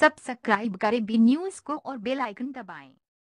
Subscribe करें B news को और बेल आइकन दबाएं।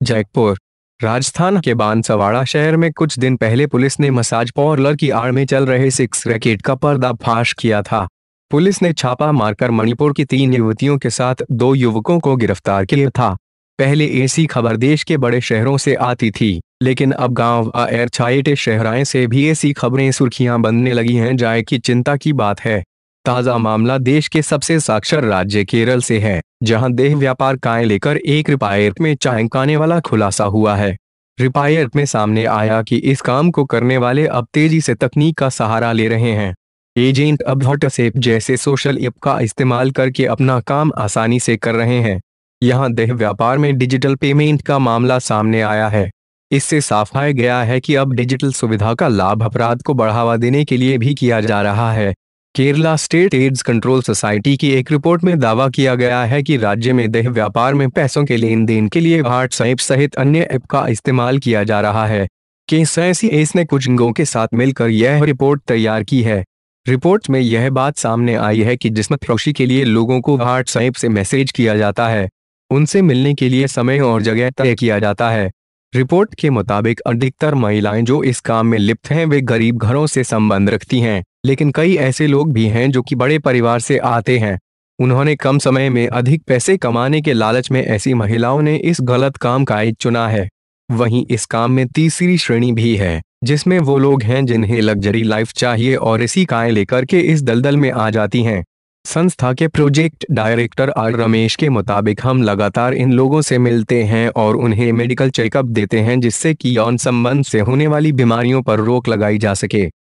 जयपुर राजस्थान के बांसवाड़ा शहर में कुछ दिन पहले पुलिस ने मसाज पार्लर की आड़ में चल रहे सिक्स रैकेट का पर्दाफाश किया था पुलिस ने छापा मारकर मणिपुर की तीन युवतियों के साथ दो युवकों को गिरफ्तार किया था पहले ऐसी खबर देश के बड़े शहरों से आती थी लेकिन अब गांव और छाएटे शहराएं से भी ऐसी खबरें सुर्खियां बनने लगी हैं जाए की चिंता की बात है ताजा मामला देश के सबसे साक्षर राज्य केरल से है जहां देह व्यापार काय लेकर एक रिपायर में चाहकाने वाला खुलासा हुआ है रिपायर में सामने आया कि इस काम को करने वाले अब तेजी से तकनीक का सहारा ले रहे हैं एजेंट अब व्हाट्सएप जैसे सोशल ऐप का इस्तेमाल करके अपना काम आसानी से कर रहे हैं यहाँ देह व्यापार में डिजिटल पेमेंट का मामला सामने आया है इससे साफ आया गया है कि अब डिजिटल सुविधा का लाभ अपराध को बढ़ावा देने के लिए भी किया जा रहा है Kerala state AIDS control society की एक रिपोर्ट में दावा किया गया है कि राज्य में देह व्यापार में पैसों के लेन देन के लिए व्हाट्स ऐप सहित अन्य ऐप का इस्तेमाल किया जा रहा है के एस ने कुछ अंगों के साथ मिलकर यह रिपोर्ट तैयार की है रिपोर्ट में यह बात सामने आई है कि जिसम फ्रोशी के लिए लोगों को व्हाट्स ऐप से मैसेज किया जाता है उनसे मिलने के लिए समय और जगह तय किया जाता है रिपोर्ट के मुताबिक अधिकतर महिलाएं जो इस काम में लिप्त हैं वे गरीब घरों से संबंध रखती हैं लेकिन कई ऐसे लोग भी हैं जो कि बड़े परिवार से आते हैं उन्होंने कम समय में अधिक पैसे कमाने के लालच में ऐसी महिलाओं ने इस गलत काम का एक चुना है वहीं इस काम में तीसरी श्रेणी भी है जिसमें वो लोग हैं जिन्हें लग्जरी लाइफ चाहिए और इसी काय लेकर के इस दलदल में आ जाती हैं संस्था के प्रोजेक्ट डायरेक्टर आर रमेश के मुताबिक हम लगातार इन लोगों से मिलते हैं और उन्हें मेडिकल चेकअप देते हैं जिससे कि यौन संबंध से होने वाली बीमारियों पर रोक लगाई जा सके